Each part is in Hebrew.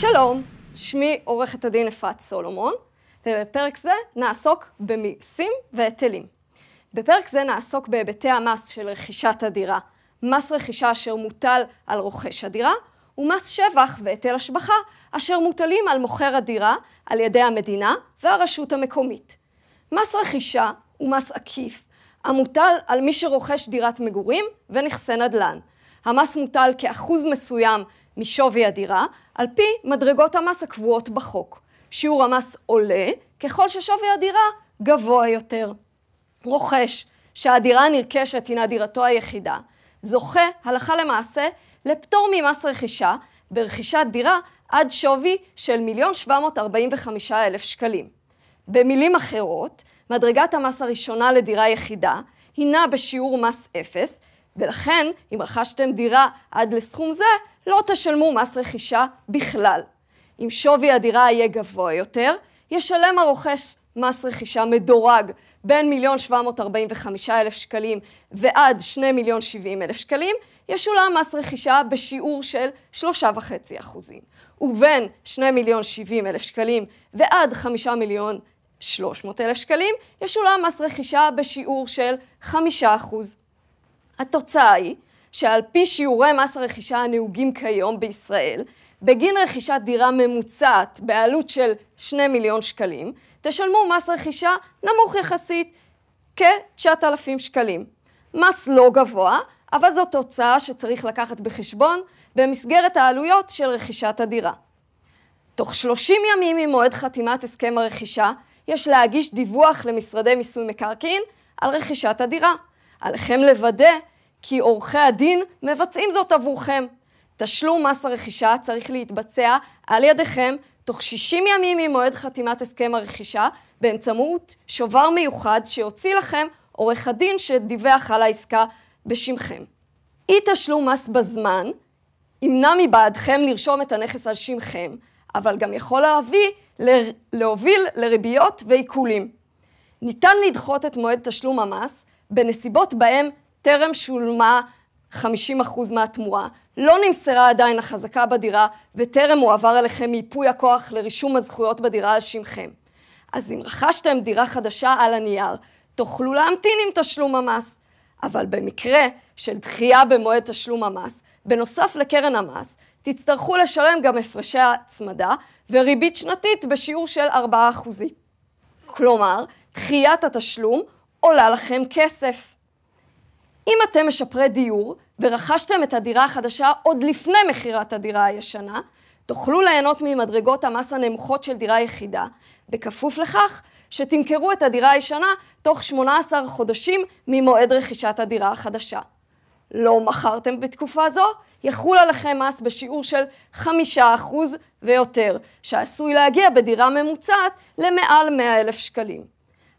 שלום, שמי עורכת הדין אפרת סולומון, ובפרק זה נעסוק במיסים והיטלים. בפרק זה נעסוק בהיבטי המס של רכישת הדירה, מס רכישה אשר מוטל על רוכש הדירה, ומס שבח והיטל השבחה אשר מוטלים על מוכר הדירה על ידי המדינה והרשות המקומית. מס רכישה הוא מס עקיף, המוטל על מי שרוכש דירת מגורים ונכסי נדל"ן. המס מוטל כאחוז מסוים משווי הדירה, על פי מדרגות המס הקבועות בחוק. שיעור המס עולה ככל ששווי הדירה גבוה יותר. רוכש שהדירה הנרכשת הינה דירתו היחידה, זוכה הלכה למעשה לפטור ממס רכישה ברכישת דירה עד שווי של מיליון וחמישה אלף שקלים. במילים אחרות, מדרגת המס הראשונה לדירה יחידה הינה בשיעור מס אפס, ולכן אם רכשתם דירה עד לסכום זה, לא תשלמו מס רכישה בכלל. אם שווי הדירה יהיה גבוה יותר, ישלם הרוכש מס רכישה מדורג בין מיליון שבע מאות ארבעים וחמישה אלף שקלים ועד שני מיליון שבעים אלף שקלים, ישולם מס רכישה בשיעור של שלושה וחצי אחוזים. ובין שני מיליון שבעים אלף שקלים ועד חמישה מיליון 300,000 שקלים, ישולם מס רכישה בשיעור של 5%. התוצאה היא שעל פי שיעורי מס הרכישה הנהוגים כיום בישראל, בגין רכישת דירה ממוצעת בעלות של 2 מיליון שקלים, תשלמו מס רכישה נמוך יחסית, כ-9,000 שקלים. מס לא גבוה, אבל זו תוצאה שצריך לקחת בחשבון במסגרת העלויות של רכישת הדירה. תוך 30 ימים ממועד חתימת הסכם הרכישה, יש להגיש דיווח למשרדי מיסוי מקרקעין על רכישת הדירה. עליכם לוודא כי עורכי הדין מבצעים זאת עבורכם. תשלום מס הרכישה צריך להתבצע על ידיכם תוך 60 ימים ממועד חתימת הסכם הרכישה באמצעות שובר מיוחד שיוציא לכם עורך הדין שדיווח על העסקה בשמכם. אי תשלום מס בזמן ימנע מבעדכם לרשום את הנכס על שמכם, אבל גם יכול להביא להוביל לריביות ועיקולים. ניתן לדחות את מועד תשלום המס בנסיבות בהם טרם שולמה 50% מהתמורה, לא נמסרה עדיין החזקה בדירה וטרם הועבר אליכם מיפוי הכוח לרישום הזכויות בדירה על שמכם. אז אם רכשתם דירה חדשה על הנייר, תוכלו להמתין עם תשלום המס. אבל במקרה של דחייה במועד תשלום המס, בנוסף לקרן המס, תצטרכו לשלם גם הפרשי הצמדה וריבית שנתית בשיעור של 4%. כלומר, דחיית התשלום עולה לכם כסף. אם אתם משפרי דיור ורכשתם את הדירה החדשה עוד לפני מכירת הדירה הישנה, תוכלו ליהנות ממדרגות המס הנמוכות של דירה יחידה, בכפוף לכך שתמכרו את הדירה הישנה תוך 18 חודשים ממועד רכישת הדירה החדשה. לא מכרתם בתקופה זו, יחול עליכם מס בשיעור של 5% ויותר, שעשוי להגיע בדירה ממוצעת למעל 100,000 שקלים.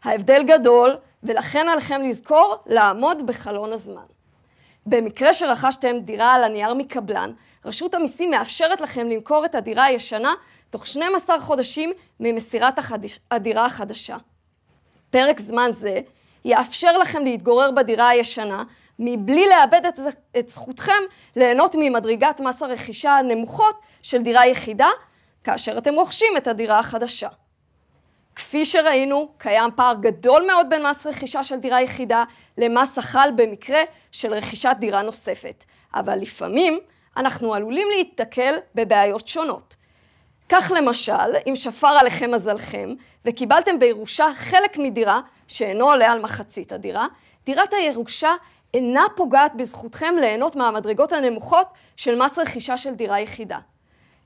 ההבדל גדול, ולכן עליכם לזכור לעמוד בחלון הזמן. במקרה שרכשתם דירה על הנייר מקבלן, רשות המיסים מאפשרת לכם למכור את הדירה הישנה תוך 12 חודשים ממסירת החדש, הדירה החדשה. פרק זמן זה יאפשר לכם להתגורר בדירה הישנה מבלי לאבד את, את זכותכם ליהנות ממדרגת מס הרכישה הנמוכות של דירה יחידה, כאשר אתם רוכשים את הדירה החדשה. כפי שראינו, קיים פער גדול מאוד בין מס רכישה של דירה יחידה למס החל במקרה של רכישת דירה נוספת. אבל לפעמים אנחנו עלולים להיתקל בבעיות שונות. כך למשל, אם שפר עליכם מזלכם וקיבלתם בירושה חלק מדירה שאינו עולה על מחצית הדירה, דירת הירושה אינה פוגעת בזכותכם ליהנות מהמדרגות הנמוכות של מס רכישה של דירה יחידה.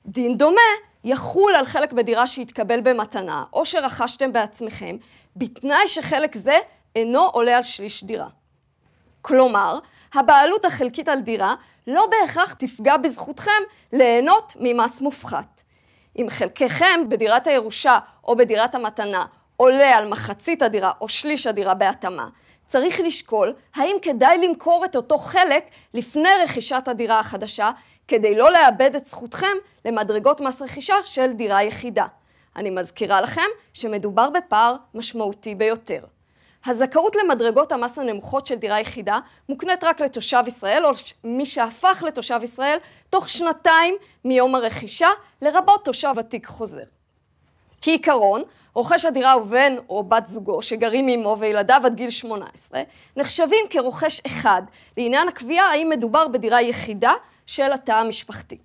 דין דומה יחול על חלק בדירה שהתקבל במתנה, או שרכשתם בעצמכם, בתנאי שחלק זה אינו עולה על שליש דירה. כלומר, הבעלות החלקית על דירה לא בהכרח תפגע בזכותכם ליהנות ממס מופחת. אם חלקכם בדירת הירושה או בדירת המתנה עולה על מחצית הדירה או שליש הדירה בהתאמה, צריך לשקול האם כדאי למכור את אותו חלק לפני רכישת הדירה החדשה, כדי לא לאבד את זכותכם למדרגות מס רכישה של דירה יחידה. אני מזכירה לכם שמדובר בפער משמעותי ביותר. הזכאות למדרגות המס הנמוכות של דירה יחידה מוקנית רק לתושב ישראל או מי שהפך לתושב ישראל תוך שנתיים מיום הרכישה, לרבות תושב עתיק חוזר. כעיקרון, רוכש הדירה ובן או בת זוגו שגרים עמו וילדיו עד גיל 18, נחשבים כרוכש אחד לעניין הקביעה האם מדובר בדירה יחידה של התא המשפחתי.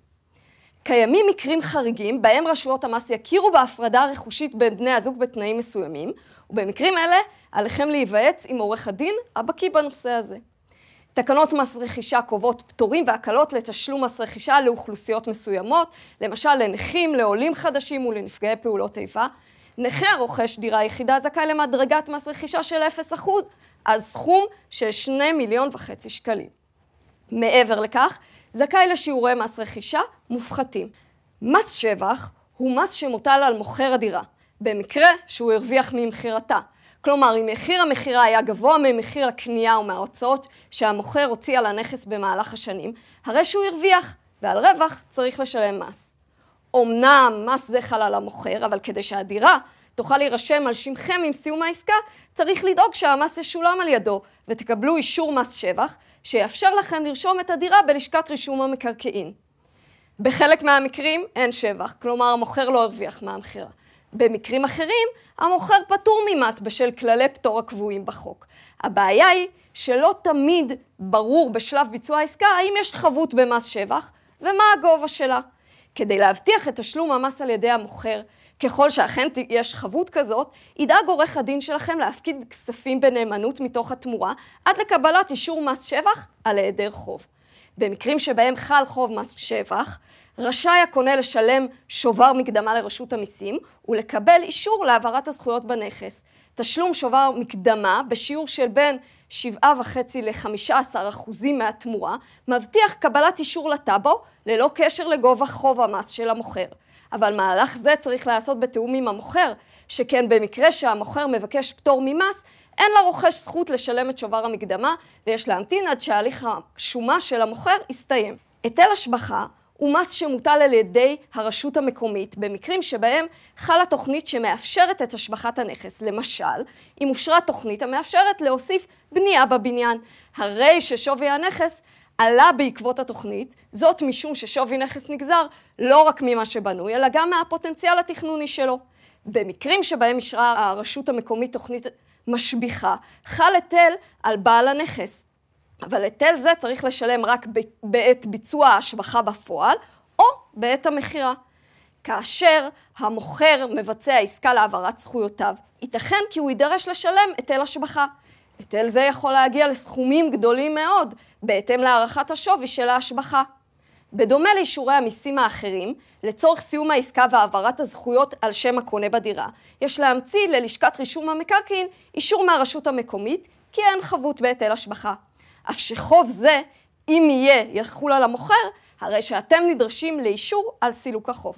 קיימים מקרים חריגים בהם רשויות המס יכירו בהפרדה הרכושית בין בני הזוג בתנאים מסוימים, ובמקרים אלה עליכם להיוועץ עם עורך הדין הבקיא בנושא הזה. תקנות מס רכישה קובעות פטורים והקלות לתשלום מס רכישה לאוכלוסיות מסוימות, למשל לנכים, לעולים חדשים ולנפגעי פעולות איבה. נכה הרוכש דירה יחידה זכאי למדרגת מס רכישה של 0%, אז סכום של 2 מיליון וחצי שקלים. מעבר לכך, זכאי לשיעורי מס רכישה מופחתים. מס שבח הוא מס שמוטל על מוכר הדירה, במקרה שהוא הרוויח ממכירתה. כלומר, אם מחיר המכירה היה גבוה ממחיר הקנייה ומההוצאות שהמוכר הוציא על הנכס במהלך השנים, הרי שהוא הרוויח, ועל רווח צריך לשלם מס. אמנם מס זה חל על המוכר, אבל כדי שהדירה תוכל להירשם על שמכם עם סיום העסקה, צריך לדאוג שהמס ישולם על ידו, ותקבלו אישור מס שבח, שיאפשר לכם לרשום את הדירה בלשכת רישום המקרקעין. בחלק מהמקרים אין שבח, כלומר המוכר לא הרוויח מהמכירה. במקרים אחרים, המוכר פטור ממס בשל כללי פטור הקבועים בחוק. הבעיה היא שלא תמיד ברור בשלב ביצוע העסקה האם יש חבות במס שבח ומה הגובה שלה. כדי להבטיח את תשלום המס על ידי המוכר, ככל שאכן יש חבות כזאת, ידאג עורך הדין שלכם להפקיד כספים בנאמנות מתוך התמורה עד לקבלת אישור מס שבח על היעדר חוב. במקרים שבהם חל חוב מס שבח, רשאי הקונה לשלם שובר מקדמה לרשות המיסים ולקבל אישור להעברת הזכויות בנכס. תשלום שובר מקדמה בשיעור של בין 7.5% ל-15% מהתמורה מבטיח קבלת אישור לטאבו ללא קשר לגובה חוב המס של המוכר. אבל מהלך זה צריך להיעשות בתיאום עם המוכר, שכן במקרה שהמוכר מבקש פטור ממס, אין לרוכש זכות לשלם את שובר המקדמה, ויש להמתין עד שהליך השומה של המוכר יסתיים. היטל השבחה הוא מס שמוטל על ידי הרשות המקומית במקרים שבהם חלה תוכנית שמאפשרת את השבחת הנכס. למשל, אם אושרה תוכנית המאפשרת להוסיף בנייה בבניין. הרי ששווי הנכס עלה בעקבות התוכנית, זאת משום ששווי נכס נגזר לא רק ממה שבנוי, אלא גם מהפוטנציאל התכנוני שלו. במקרים שבהם אישרה הרשות המקומית תוכנית משביחה, חל היטל על בעל הנכס. אבל היטל זה צריך לשלם רק בעת ביצוע ההשבחה בפועל, או בעת המכירה. כאשר המוכר מבצע עסקה להעברת זכויותיו, ייתכן כי הוא יידרש לשלם היטל השבחה. היטל זה יכול להגיע לסכומים גדולים מאוד, בהתאם להערכת השווי של ההשבחה. בדומה לאישורי המיסים האחרים, לצורך סיום העסקה והעברת הזכויות על שם הקונה בדירה, יש להמציא ללשכת רישום המקרקעין אישור מהרשות המקומית, כי אין חבות בהיטל השבחה. אף שחוב זה, אם יהיה, יחול על המוכר, הרי שאתם נדרשים לאישור על סילוק החוב.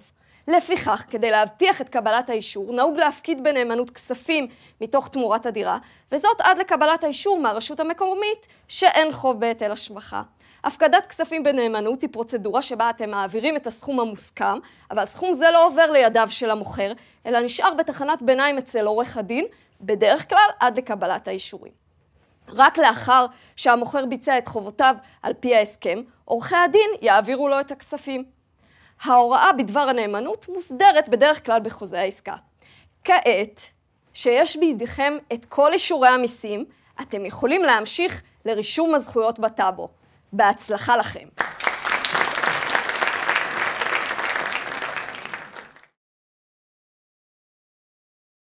לפיכך, כדי להבטיח את קבלת האישור, נהוג להפקיד בנאמנות כספים מתוך תמורת הדירה, וזאת עד לקבלת האישור מהרשות המקומית שאין חוב בהיטל השבחה. הפקדת כספים בנאמנות היא פרוצדורה שבה אתם מעבירים את הסכום המוסכם, אבל סכום זה לא עובר לידיו של המוכר, אלא נשאר בתחנת ביניים אצל עורך הדין, בדרך כלל עד לקבלת האישורים. רק לאחר שהמוכר ביצע את חובותיו על פי ההסכם, עורכי הדין יעבירו לו את הכספים. ההוראה בדבר הנאמנות מוסדרת בדרך כלל בחוזה העסקה. כעת שיש בידיכם את כל אישורי המיסים, אתם יכולים להמשיך לרישום הזכויות בטאבו. בהצלחה לכם.